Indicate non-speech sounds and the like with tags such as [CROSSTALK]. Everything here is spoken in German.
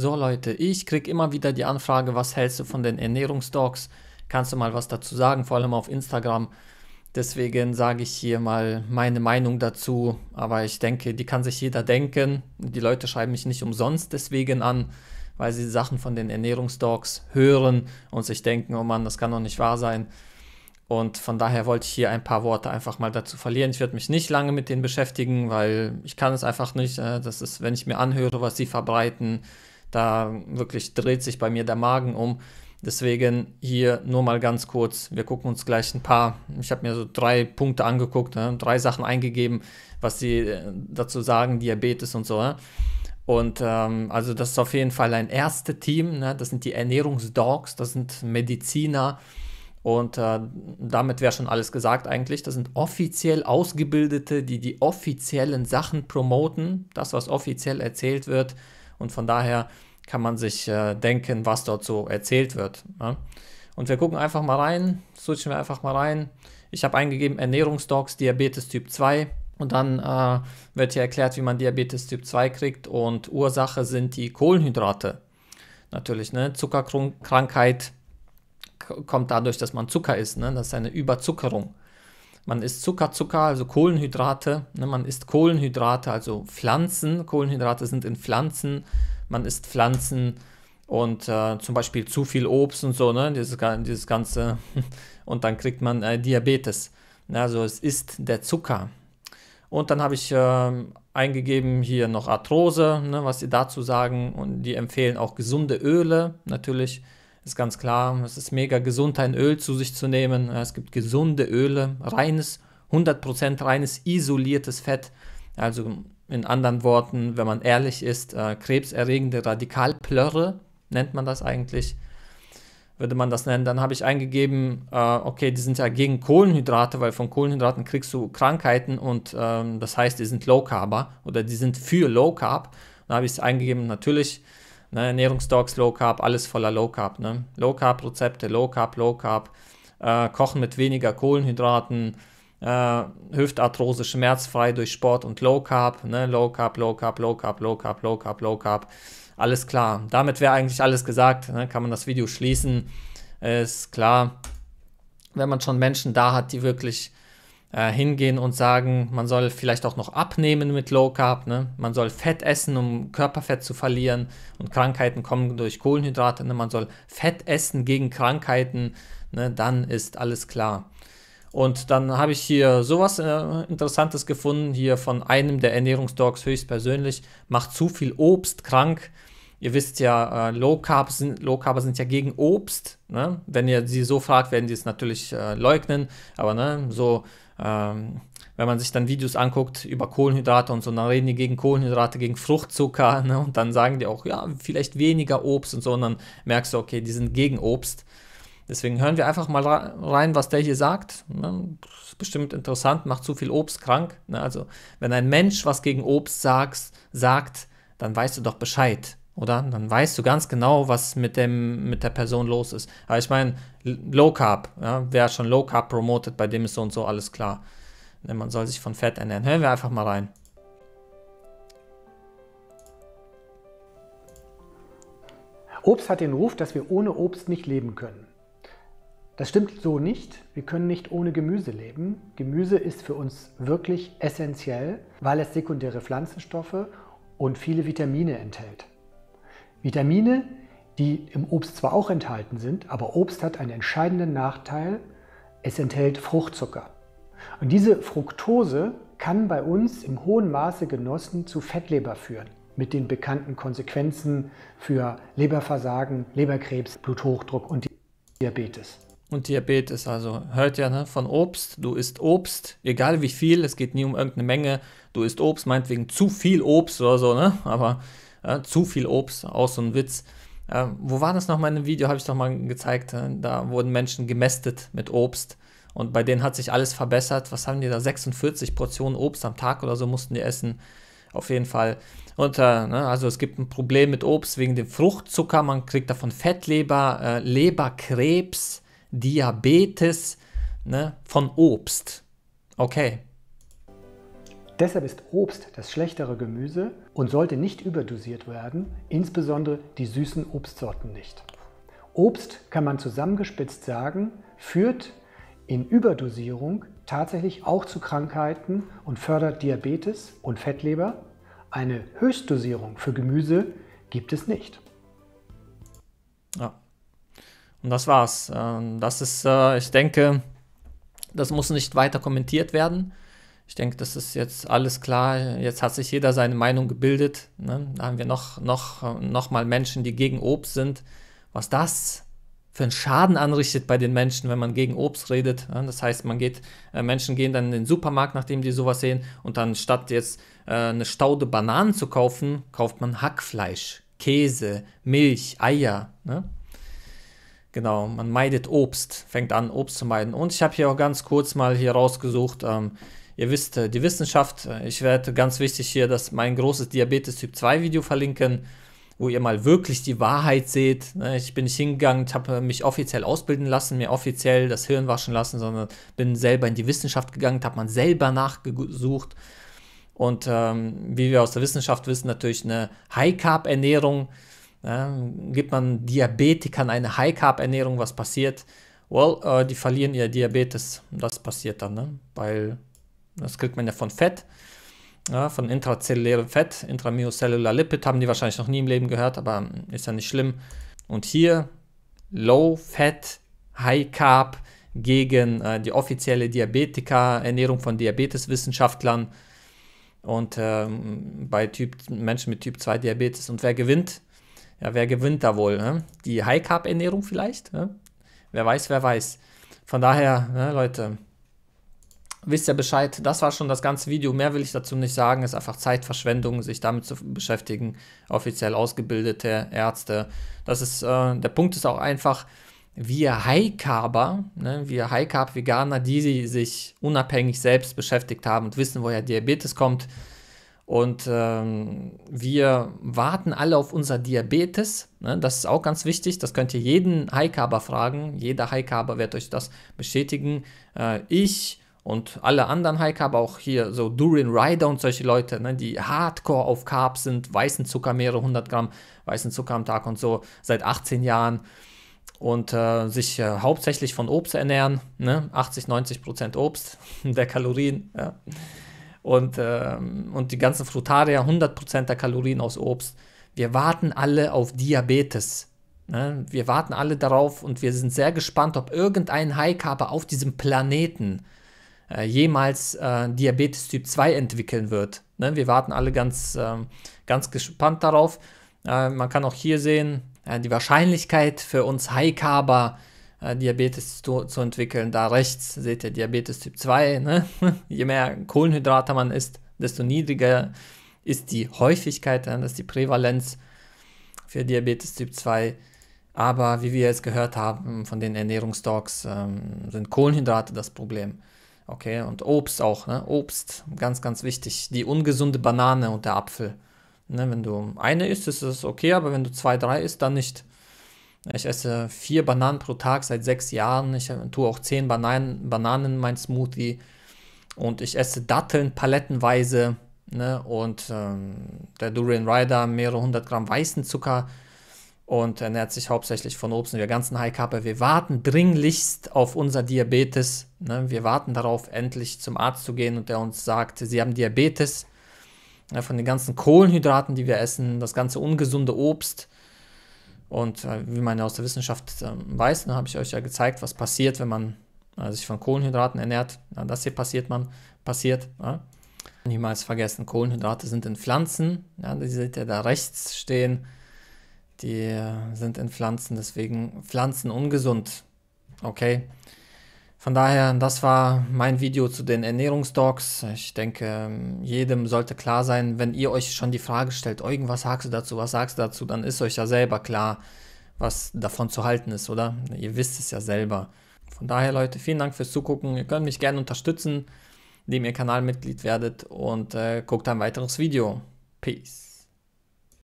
So Leute, ich kriege immer wieder die Anfrage, was hältst du von den Ernährungsdogs? Kannst du mal was dazu sagen, vor allem auf Instagram. Deswegen sage ich hier mal meine Meinung dazu, aber ich denke, die kann sich jeder denken. Die Leute schreiben mich nicht umsonst deswegen an, weil sie Sachen von den Ernährungsdogs hören und sich denken, oh Mann, das kann doch nicht wahr sein. Und von daher wollte ich hier ein paar Worte einfach mal dazu verlieren. Ich werde mich nicht lange mit denen beschäftigen, weil ich kann es einfach nicht. Äh, das ist, wenn ich mir anhöre, was sie verbreiten, da wirklich dreht sich bei mir der Magen um. Deswegen hier nur mal ganz kurz. Wir gucken uns gleich ein paar. Ich habe mir so drei Punkte angeguckt, ne? drei Sachen eingegeben, was sie äh, dazu sagen, Diabetes und so. Ne? Und ähm, also das ist auf jeden Fall ein erstes Team. Ne? Das sind die Ernährungsdogs, das sind Mediziner. Und äh, damit wäre schon alles gesagt eigentlich. Das sind offiziell Ausgebildete, die die offiziellen Sachen promoten, das, was offiziell erzählt wird. Und von daher kann man sich äh, denken, was dort so erzählt wird. Ja? Ne? Und wir gucken einfach mal rein, switchen wir einfach mal rein. Ich habe eingegeben Ernährungsdocs, Diabetes Typ 2. Und dann äh, wird hier erklärt, wie man Diabetes Typ 2 kriegt. Und Ursache sind die Kohlenhydrate. Natürlich, ne? Zuckerkrankheit kommt dadurch, dass man Zucker isst. Ne? Das ist eine Überzuckerung. Man isst Zucker, Zucker, also Kohlenhydrate. Ne? Man isst Kohlenhydrate, also Pflanzen. Kohlenhydrate sind in Pflanzen man isst Pflanzen und äh, zum Beispiel zu viel Obst und so, ne? dieses, dieses ganze, [LAUGHS] und dann kriegt man äh, Diabetes. Also es ist der Zucker. Und dann habe ich äh, eingegeben hier noch Arthrose, ne, was sie dazu sagen. Und die empfehlen auch gesunde Öle, natürlich. Ist ganz klar, es ist mega gesund, ein Öl zu sich zu nehmen. Es gibt gesunde Öle, reines, 100% reines isoliertes Fett. Also in anderen Worten, wenn man ehrlich ist, äh, krebserregende Radikalplörre nennt man das eigentlich, würde man das nennen. Dann habe ich eingegeben, äh, okay, die sind ja gegen Kohlenhydrate, weil von Kohlenhydraten kriegst du Krankheiten und ähm, das heißt, die sind Low Carber ah? oder die sind für Low Carb. Dann habe ich es eingegeben, natürlich ne, Ernährungsdocs, Low Carb, alles voller Low Carb. Ne? Low Carb Rezepte, Low Carb, Low Carb, äh, Kochen mit weniger Kohlenhydraten. Äh, Hüftarthrose schmerzfrei durch Sport und Low Carb, ne? Low Carb, Low Carb, Low Carb, Low Carb, Low Carb, Low Carb. Alles klar. Damit wäre eigentlich alles gesagt. Ne? Kann man das Video schließen. Ist klar, wenn man schon Menschen da hat, die wirklich äh, hingehen und sagen, man soll vielleicht auch noch abnehmen mit Low Carb, ne? man soll Fett essen, um Körperfett zu verlieren und Krankheiten kommen durch Kohlenhydrate, ne? man soll Fett essen gegen Krankheiten, ne? dann ist alles klar. Und dann habe ich hier sowas äh, Interessantes gefunden, hier von einem der Ernährungsdogs höchstpersönlich. Macht zu viel Obst krank. Ihr wisst ja, äh, Low, Carb sind, Low Carb sind ja gegen Obst. Ne? Wenn ihr sie so fragt, werden die es natürlich äh, leugnen. Aber ne, so, ähm, wenn man sich dann Videos anguckt über Kohlenhydrate und so, dann reden die gegen Kohlenhydrate, gegen Fruchtzucker. [LAUGHS] Ne? Und dann sagen die auch, ja, vielleicht weniger Obst und so. Und dann merkst du, okay, die sind gegen Obst. Deswegen hören wir einfach mal rein, was der hier sagt. Ne? Ist bestimmt interessant, macht zu viel Obst krank. Ne? Also, wenn ein Mensch was gegen Obst sagst, sagt, dann weißt du doch Bescheid, oder? Dann weißt du ganz genau, was mit, dem, mit der Person los ist. Aber ich meine, Low Carb, ja, wer schon Low Carb promotet, bei dem ist so und so alles klar. Ne, man soll sich von Fett ernähren. Hören wir einfach mal rein. Obst hat den Ruf, dass wir ohne Obst nicht leben können. Das stimmt so nicht. Wir können nicht ohne Gemüse leben. Gemüse ist für uns wirklich essentiell, weil es sekundäre Pflanzenstoffe und viele Vitamine enthält. Vitamine, die im Obst zwar auch enthalten sind, aber Obst hat einen entscheidenden Nachteil. Es enthält Fruchtzucker. Und diese Fructose kann bei uns im hohen Maße genossen zu Fettleber führen, mit den bekannten Konsequenzen für Leberversagen, Leberkrebs, Bluthochdruck und Diabetes und Diabetes. Also hört ja ne, von Obst, du isst Obst, egal wie viel, es geht nie um irgendeine Menge. Du isst Obst, meinetwegen zu viel Obst oder so, ne? Aber äh, zu viel Obst, auch so ein Witz. Äh, wo war das noch mal in einem Video? Habe ich doch mal gezeigt. Äh, da wurden Menschen gemästet mit Obst und bei denen hat sich alles verbessert. Was haben die da? 46 Portionen Obst am Tag oder so mussten die essen. Auf jeden Fall. Und äh, ne, also es gibt ein Problem mit Obst wegen dem Fruchtzucker. Man kriegt davon Fettleber, äh, Leberkrebs Diabetes ne, von Obst. Okay. Deshalb ist Obst das schlechtere Gemüse und sollte nicht überdosiert werden, insbesondere die süßen Obstsorten nicht. Obst kann man zusammengespitzt sagen, führt in Überdosierung tatsächlich auch zu Krankheiten und fördert Diabetes und Fettleber. Eine Höchstdosierung für Gemüse gibt es nicht. Ja. Und das war's. Ähm, das ist, äh, ich denke, das muss nicht weiter kommentiert werden. Ich denke, das ist jetzt alles klar. Jetzt hat sich jeder seine Meinung gebildet. Ne? Da haben wir noch, noch, noch mal Menschen, die gegen Obst sind. Was das für einen Schaden anrichtet bei den Menschen, wenn man gegen Obst redet. Ne? Das heißt, man geht, äh, Menschen gehen dann in den Supermarkt, nachdem die sowas sehen, und dann statt jetzt äh, eine Staude Bananen zu kaufen, kauft man Hackfleisch, Käse, Milch, Eier. Ne? Genau, man meidet Obst, fängt an, Obst zu meiden. Und ich habe hier auch ganz kurz mal hier rausgesucht, ähm, ihr wisst, äh, die Wissenschaft, äh, ich werde ganz wichtig hier, dass mein großes Diabetes Typ 2 Video verlinken, wo ihr mal wirklich die Wahrheit seht. Ne, ich bin nicht hingegangen, ich habe mich offiziell ausbilden lassen, mir offiziell das Hirn waschen lassen, sondern bin selber in die Wissenschaft gegangen, habe man selber nachgesucht. Und ähm, wie wir aus der Wissenschaft wissen, natürlich eine High-Carb-Ernährung, ja, gibt man Diabetikern eine High-Carb-Ernährung, was passiert? Well, äh, die verlieren ihr Diabetes. Das passiert dann, ne? weil das kriegt man ja von Fett, ja, von intrazellulärem Fett. Intramyocellular Lipid haben die wahrscheinlich noch nie im Leben gehört, aber ist ja nicht schlimm. Und hier Low-Fat, High-Carb gegen äh, die offizielle Diabetiker-Ernährung von Diabeteswissenschaftlern und ähm, bei typ, Menschen mit Typ 2 Diabetes. Und wer gewinnt? Ja, wer gewinnt da wohl? Ne? Die High Carb Ernährung vielleicht? Ne? Wer weiß, wer weiß. Von daher, ne, Leute, wisst ihr Bescheid. Das war schon das ganze Video. Mehr will ich dazu nicht sagen. Es Ist einfach Zeitverschwendung, sich damit zu beschäftigen. Offiziell ausgebildete Ärzte. Das ist äh, der Punkt ist auch einfach. Wir High Carber, ne, wir High Carb Veganer, die sich unabhängig selbst beschäftigt haben und wissen, woher Diabetes kommt und ähm, wir warten alle auf unser Diabetes. Ne? Das ist auch ganz wichtig. Das könnt ihr jeden Highcarber fragen. Jeder Highcarber wird euch das bestätigen. Äh, ich und alle anderen Highcarber, auch hier so Durin Rider und solche Leute, ne? die hardcore auf Carbs sind, weißen Zucker, mehrere 100 Gramm weißen Zucker am Tag und so, seit 18 Jahren und äh, sich äh, hauptsächlich von Obst ernähren. Ne? 80, 90 Prozent Obst [LAUGHS] der Kalorien. Ja und, ähm, und die ganzen Frutarier, 100% der Kalorien aus Obst. Wir warten alle auf Diabetes. Ne? Wir warten alle darauf und wir sind sehr gespannt, ob irgendein High-Carper auf diesem Planeten äh, jemals äh, Diabetes Typ 2 entwickeln wird. Ne? Wir warten alle ganz, äh, ganz gespannt darauf. Äh, man kann auch hier sehen, äh, die Wahrscheinlichkeit für uns High-Carber äh, äh, Diabetes zu, zu, entwickeln. Da rechts seht ihr Diabetes Typ 2. Ne? [LAUGHS] Je mehr Kohlenhydrate man isst, desto niedriger ist die Häufigkeit, äh, ne? dass die Prävalenz für Diabetes Typ 2. Aber wie wir jetzt gehört haben von den Ernährungstalks, ähm, sind Kohlenhydrate das Problem. Okay, und Obst auch, ne? Obst, ganz, ganz wichtig. Die ungesunde Banane und der Apfel. Ne? Wenn du eine isst, ist es okay, aber wenn du zwei, drei isst, dann nicht. Ich esse vier Bananen pro Tag seit sechs Jahren. Ich tue auch zehn Bananen, Bananen in meinen Smoothie. Und ich esse Datteln palettenweise. Ne? Und ähm, der Durian Rider mehrere hundert Gramm weißen Zucker und ernährt sich hauptsächlich von Obst und der ganzen High Carb. Wir warten dringlichst auf unser Diabetes. Ne? Wir warten darauf, endlich zum Arzt zu gehen und der uns sagt, Sie haben Diabetes. Ja, von den ganzen Kohlenhydraten, die wir essen, das ganze ungesunde Obst und äh, wie man ja aus der Wissenschaft äh, weiß, ne, habe ich euch ja gezeigt, was passiert, wenn man äh, sich von Kohlenhydraten ernährt. Ja, das hier passiert man, passiert. Ja. Niemals vergessen, Kohlenhydrate sind in Pflanzen. Ja, die seht ihr da rechts stehen. Die äh, sind in Pflanzen, deswegen Pflanzen ungesund. Okay, von daher, das war mein Video zu den Ernährungsdogs. Ich denke, jedem sollte klar sein, wenn ihr euch schon die Frage stellt, irgendwas sagst du dazu, was sagst du dazu, dann ist euch ja selber klar, was davon zu halten ist, oder? Ihr wisst es ja selber. Von daher, Leute, vielen Dank fürs Zugucken. Ihr könnt mich gerne unterstützen, indem ihr Kanalmitglied werdet und äh, guckt ein weiteres Video. Peace.